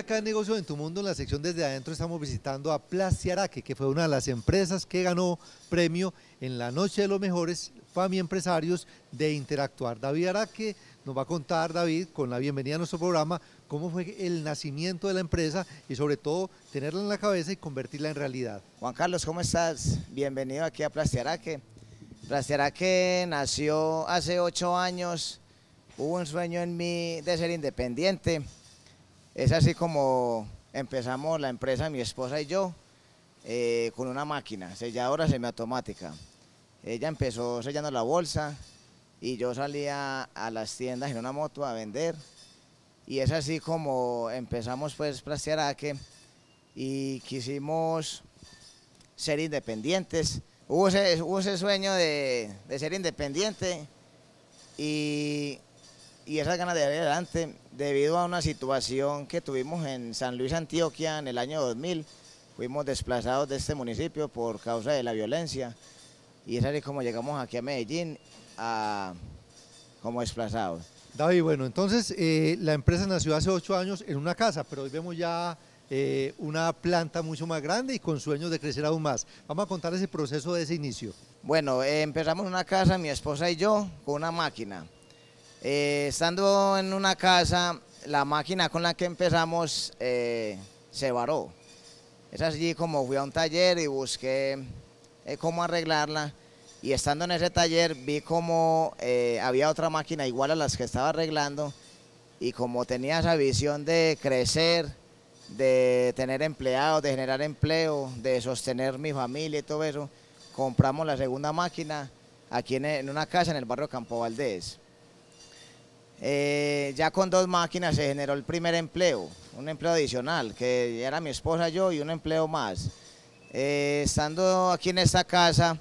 acá en Negocios en tu Mundo, en la sección desde adentro, estamos visitando a Plastiaraque, que fue una de las empresas que ganó premio en la Noche de los Mejores FAMI Empresarios de Interactuar. David Araque nos va a contar, David, con la bienvenida a nuestro programa, cómo fue el nacimiento de la empresa y sobre todo tenerla en la cabeza y convertirla en realidad. Juan Carlos, ¿cómo estás? Bienvenido aquí a Plastiaraque. Plastiaraque nació hace ocho años, hubo un sueño en mí de ser independiente es así como empezamos la empresa, mi esposa y yo, eh, con una máquina, selladora semiautomática. Ella empezó sellando la bolsa y yo salía a las tiendas en una moto a vender. Y es así como empezamos pues Plastiaraque y quisimos ser independientes. Hubo ese, sueño de, de ser independiente y y esas ganas de adelante, debido a una situación que tuvimos en San Luis, Antioquia, en el año 2000, fuimos desplazados de este municipio por causa de la violencia, y es así como llegamos aquí a Medellín como desplazados. David, bueno, entonces eh, la empresa nació hace ocho años en una casa, pero hoy vemos ya eh, una planta mucho más grande y con sueños de crecer aún más. Vamos a contar ese proceso de ese inicio. Bueno, empezamos eh, empezamos una casa, mi esposa y yo, con una máquina. Eh, estando en una casa, la máquina con la que empezamos eh, se varó. Es así como fui a un taller y busqué eh, cómo arreglarla. Y estando en ese taller vi como había otra máquina igual a las que estaba arreglando. Y como tenía esa visión de crecer, de tener empleados, de generar empleo, de sostener mi familia y todo eso, compramos la segunda máquina aquí en una casa en el barrio Campo Valdés. Eh, ya con dos máquinas se generó el primer empleo, un empleo adicional, que era mi esposa yo y un empleo más. Eh, estando aquí en esta casa,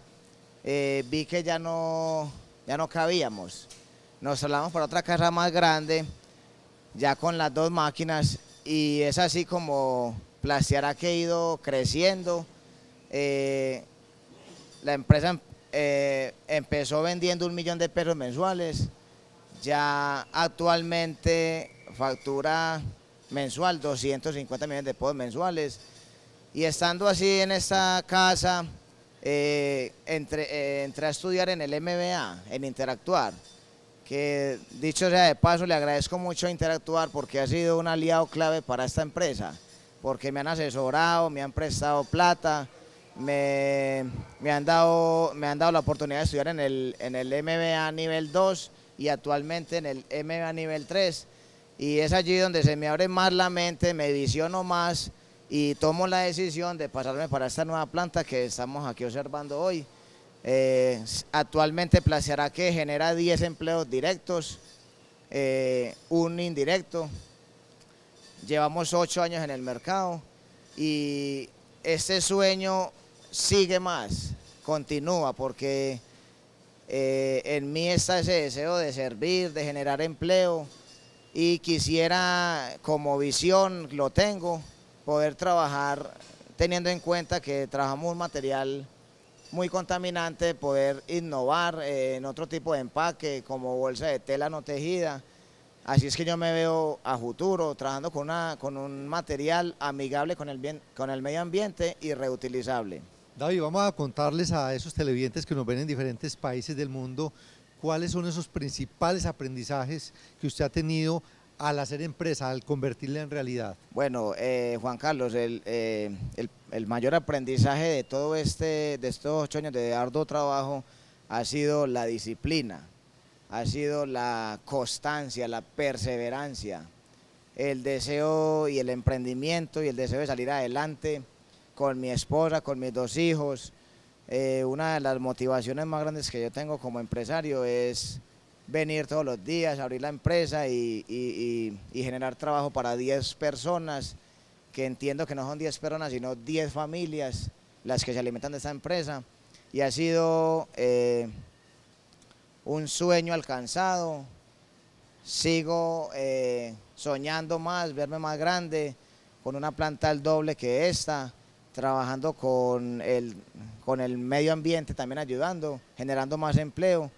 eh, vi que ya no, ya no cabíamos. Nos hablamos para otra casa más grande, ya con las dos máquinas, y es así como Plastiar que ha ido creciendo. la empresa empezó vendiendo un millón de pesos mensuales, ya actualmente factura mensual 250 millones de pesos mensuales y estando así en esta casa eh, entre, eh, entré a estudiar en el MBA, en Interactuar, que dicho sea de paso le agradezco mucho Interactuar porque ha sido un aliado clave para esta empresa, porque me han asesorado, me han prestado plata, me, han, dado, me han dado la oportunidad de estudiar en el, en el MBA nivel 2 y actualmente en el a nivel 3. Y es allí donde se me abre más la mente, me visiono más y tomo la decisión de pasarme para esta nueva planta que estamos aquí observando hoy. Eh, actualmente Placeará que genera 10 empleos directos, eh, un indirecto. Llevamos 8 años en el mercado y este sueño sigue más, continúa, porque eh, en mí está ese deseo de servir, de generar empleo y quisiera, como visión lo tengo, poder trabajar teniendo en cuenta que trabajamos un material muy contaminante, poder innovar eh, en otro tipo de empaque como bolsa de tela no tejida. Así es que yo me veo a futuro trabajando con, con un material amigable con el medio ambiente y reutilizable. David, vamos a contarles a esos televidentes que nos ven en diferentes países del mundo cuáles son esos principales aprendizajes que usted ha tenido al hacer empresa, al convertirla en realidad. Bueno, eh, Juan Carlos, eh, el, mayor aprendizaje de todo este, de estos ocho años de arduo trabajo ha sido la disciplina, ha sido la constancia, la perseverancia, el deseo y el emprendimiento y el deseo de salir adelante con mi esposa, con mis dos hijos. Eh, una de las motivaciones más grandes que yo tengo como empresario es venir todos los días, abrir la empresa y, generar trabajo para 10 personas, que entiendo que no son 10 personas, sino 10 familias las que se alimentan de esta empresa. Y ha sido eh, un sueño alcanzado, sigo eh, soñando más, verme más grande, con una planta al doble que esta, trabajando con el, con el medio ambiente, también ayudando, generando más empleo.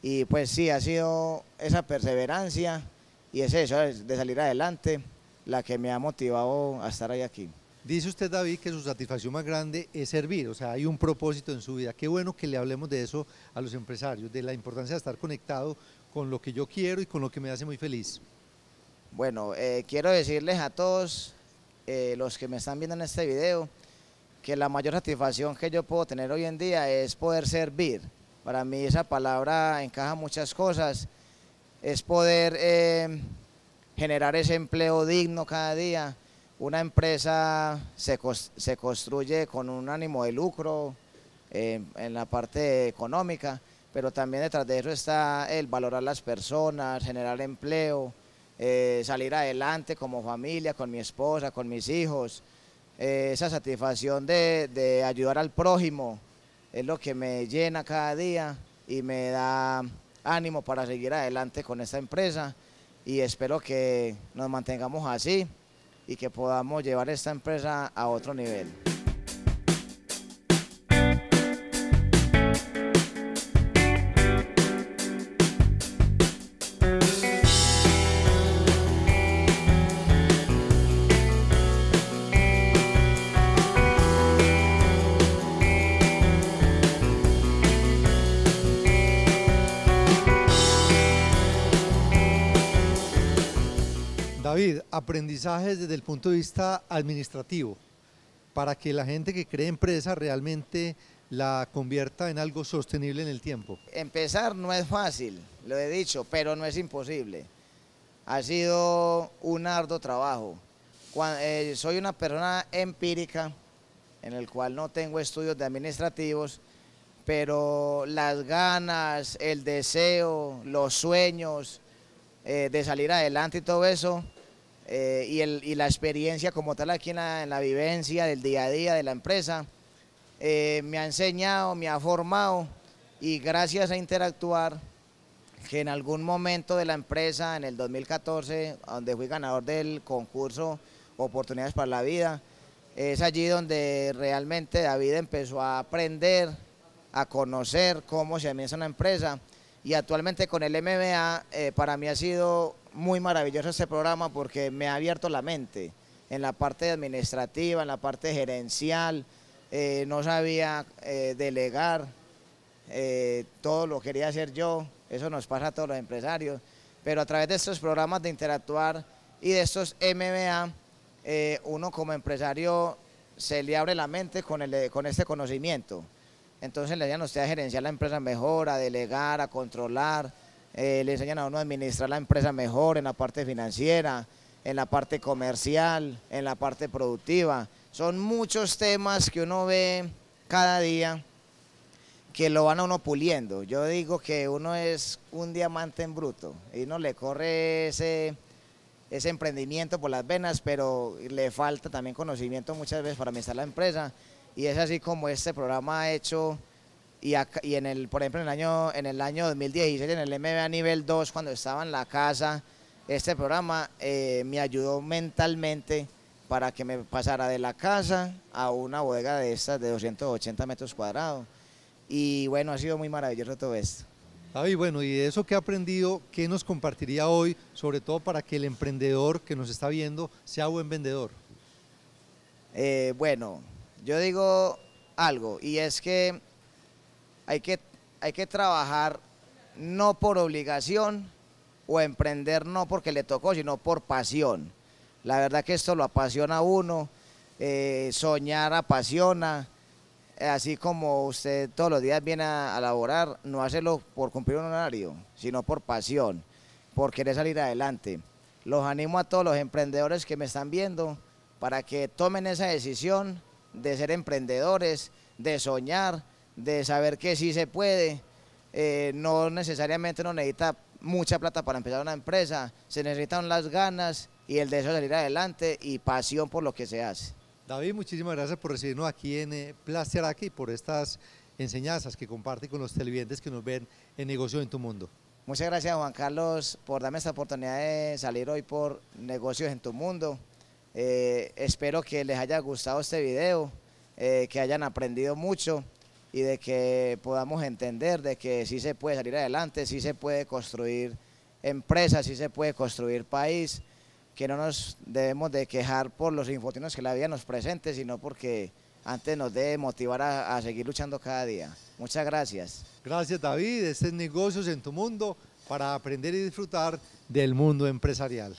Y pues sí, ha sido esa perseverancia y ese eso de salir adelante la que me ha motivado a estar ahí aquí. Dice usted, David, que su satisfacción más grande es servir, o sea, hay un propósito en su vida. Qué bueno que le hablemos de eso a los empresarios, de la importancia de estar conectado con lo que yo quiero y con lo que me hace muy feliz. Bueno, eh, quiero decirles a todos eh, los que me están viendo en este video que la mayor satisfacción que yo puedo tener hoy en día es poder servir. Para mí esa palabra encaja muchas cosas, es poder eh, generar ese empleo digno cada día. Una empresa se, construye con un ánimo de lucro eh, en la parte económica, pero también detrás de eso está el valorar las personas, generar empleo, eh, salir adelante como familia, con mi esposa, con mis hijos. Eh, esa satisfacción de, de, ayudar al prójimo es lo que me llena cada día y me da ánimo para seguir adelante con esta empresa y espero que nos mantengamos así y que podamos llevar esta empresa a otro nivel. David, aprendizajes desde el punto de vista administrativo, para que la gente que cree empresa realmente la convierta en algo sostenible en el tiempo. Empezar no es fácil, lo he dicho, pero no es imposible. Ha sido un arduo trabajo. Eh, soy una persona empírica, en el cual no tengo estudios de administrativos, pero las ganas, el deseo, los sueños eh, de salir adelante y todo eso eh, y, el, y, la experiencia como tal aquí en la, vivencia del día a día de la empresa. Eh, me ha enseñado, me ha formado y gracias a interactuar, que en algún momento de la empresa, en el 2014, donde fui ganador del concurso Oportunidades para la Vida, es allí donde realmente David empezó a aprender, a conocer cómo se administra una empresa y actualmente con el MBA eh, para mí ha sido muy maravilloso este programa porque me ha abierto la mente en la parte administrativa, en la parte gerencial, eh, no sabía eh, delegar, eh, todo lo quería hacer yo, eso nos pasa a todos los empresarios, pero a través de estos programas de interactuar y de estos MBA, uno como empresario se le abre la mente con, el, con este conocimiento. Entonces le ayudan a usted a gerenciar la empresa mejor, a delegar, a controlar, eh, le enseñan a uno a administrar la empresa mejor en la parte financiera, en la parte comercial, en la parte productiva. Son muchos temas que uno ve cada día que lo van a uno puliendo. Yo digo que uno es un diamante en bruto y no le corre ese, ese emprendimiento por las venas, pero le falta también conocimiento muchas veces para administrar la empresa. Y es así como este programa ha hecho y, en el, por ejemplo, en el año, en el año 2016, en el MBA nivel 2, cuando estaba en la casa, este programa eh, me ayudó mentalmente para que me pasara de la casa a una bodega de estas de 280 metros cuadrados. Y bueno, ha sido muy maravilloso todo esto. David y bueno, y de eso que ha aprendido, ¿qué nos compartiría hoy, sobre todo para que el emprendedor que nos está viendo sea buen vendedor? Eh, bueno, yo digo algo, y es que hay que, hay que trabajar no por obligación o emprender no porque le tocó, sino por pasión. La verdad que esto lo apasiona a uno, eh, soñar apasiona, eh, así como usted todos los días viene a, laborar, no hacerlo por cumplir un horario, sino por pasión, por querer salir adelante. Los animo a todos los emprendedores que me están viendo para que tomen esa decisión de ser emprendedores, de soñar, de saber que sí se puede, eh, no necesariamente no necesita mucha plata para empezar una empresa, se necesitan las ganas y el deseo de salir adelante y pasión por lo que se hace. David, muchísimas gracias por recibirnos aquí en eh, Plaster aquí y por estas enseñanzas que comparte con los televidentes que nos ven en Negocios en tu Mundo. Muchas gracias Juan Carlos por darme esta oportunidad de salir hoy por Negocios en tu Mundo. Eh, espero que les haya gustado este video, que hayan aprendido mucho y de que podamos entender de que sí se puede salir adelante, sí se puede construir empresas, sí se puede construir país, que no nos debemos de quejar por los infotinos que la vida nos presente, sino porque antes nos debe motivar a, seguir luchando cada día. Muchas gracias. Gracias David, este es Negocios en tu Mundo para aprender y disfrutar del mundo empresarial.